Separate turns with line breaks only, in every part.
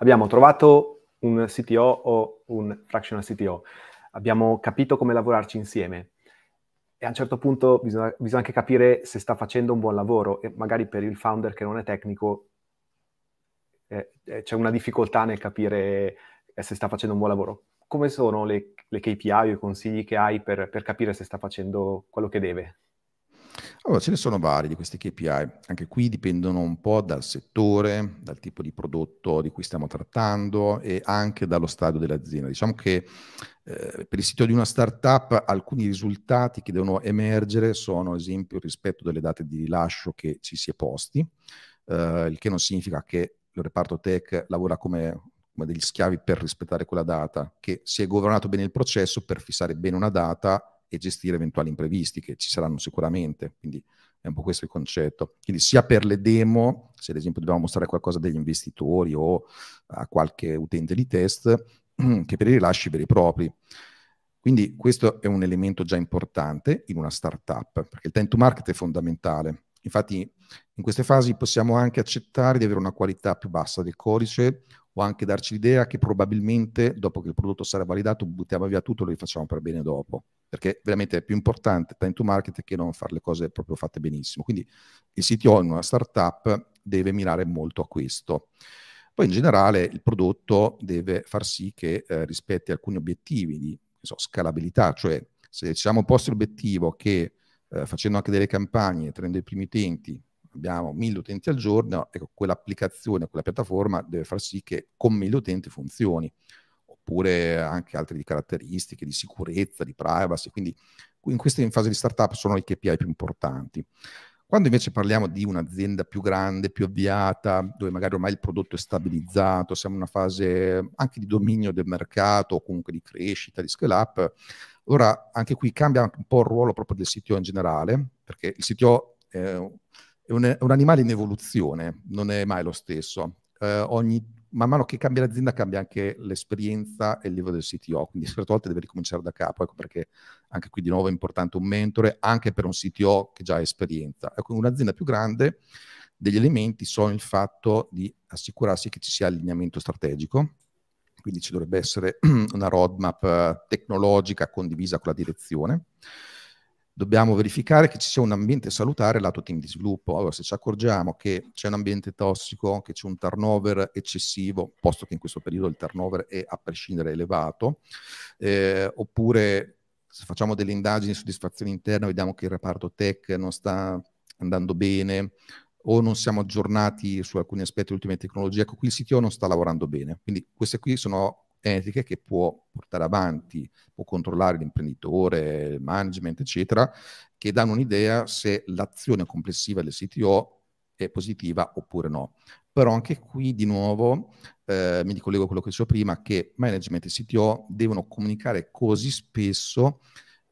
Abbiamo trovato un CTO o un fractional CTO, abbiamo capito come lavorarci insieme e a un certo punto bisogna, bisogna anche capire se sta facendo un buon lavoro e magari per il founder che non è tecnico eh, eh c'è una difficoltà nel capire eh, se sta facendo un buon lavoro. Come sono le, le KPI o i consigli che hai per, per capire se sta facendo quello che deve?
Allora, ce ne sono vari di questi KPI, anche qui dipendono un po' dal settore, dal tipo di prodotto di cui stiamo trattando e anche dallo stadio dell'azienda. Diciamo che eh, per il sito di una startup alcuni risultati che devono emergere sono, ad esempio, il rispetto delle date di rilascio che ci si è posti, eh, il che non significa che il reparto tech lavora come degli schiavi per rispettare quella data, che si è governato bene il processo per fissare bene una data e gestire eventuali imprevisti che ci saranno sicuramente. Quindi è un po' questo il concetto. Quindi sia per le demo, se ad esempio dobbiamo mostrare qualcosa degli investitori o a qualche utente di test, che per i rilasci veri e propri. Quindi questo è un elemento già importante in una startup, perché il time to market è fondamentale. Infatti in queste fasi possiamo anche accettare di avere una qualità più bassa del codice o anche darci l'idea che probabilmente dopo che il prodotto sarà validato buttiamo via tutto e lo rifacciamo per bene dopo, perché veramente è più importante time to market che non fare le cose proprio fatte benissimo. Quindi il CTO in una startup deve mirare molto a questo. Poi in generale il prodotto deve far sì che eh, rispetti alcuni obiettivi di so, scalabilità, cioè se ci siamo posti l'obiettivo che eh, facendo anche delle campagne, tenendo i primi utenti, abbiamo mille utenti al giorno, ecco, quell'applicazione, quella piattaforma deve far sì che con mille utenti funzioni, oppure anche altre caratteristiche di sicurezza, di privacy, quindi in questa fase di startup sono i KPI più importanti. Quando invece parliamo di un'azienda più grande, più avviata, dove magari ormai il prodotto è stabilizzato, siamo in una fase anche di dominio del mercato o comunque di crescita, di scale up, allora anche qui cambia un po' il ruolo proprio del CTO in generale, perché il CTO eh, è un, è un animale in evoluzione, non è mai lo stesso. Eh, ogni, man mano che cambia l'azienda cambia anche l'esperienza e il livello del CTO, quindi certe volte deve ricominciare da capo, ecco perché anche qui di nuovo è importante un mentore, anche per un CTO che già ha esperienza. Ecco, un'azienda più grande degli elementi sono il fatto di assicurarsi che ci sia allineamento strategico, quindi ci dovrebbe essere una roadmap eh, tecnologica condivisa con la direzione, dobbiamo verificare che ci sia un ambiente salutare lato team di sviluppo. Allora, se ci accorgiamo che c'è un ambiente tossico, che c'è un turnover eccessivo, posto che in questo periodo il turnover è a prescindere elevato, eh, oppure se facciamo delle indagini di soddisfazione interna, vediamo che il reparto tech non sta andando bene o non siamo aggiornati su alcuni aspetti delle ultime tecnologie, ecco qui il CTO non sta lavorando bene. Quindi queste qui sono etiche che può portare avanti, può controllare l'imprenditore, il management, eccetera, che danno un'idea se l'azione complessiva del CTO è positiva oppure no. Però anche qui di nuovo eh, mi ricollego a quello che dicevo prima, che management e CTO devono comunicare così spesso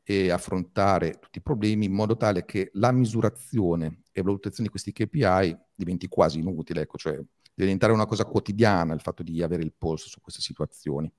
e affrontare tutti i problemi in modo tale che la misurazione e valutazione di questi KPI diventi quasi inutile, ecco, cioè diventare una cosa quotidiana il fatto
di avere il polso su queste situazioni.